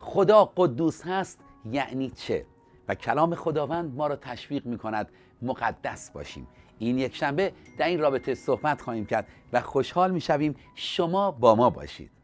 خدا قدوس هست یعنی چه و کلام خداوند ما را تشویق می کند مقدس باشیم این یک شنبه در این رابطه صحبت خواهیم کرد و خوشحال می شویم شما با ما باشید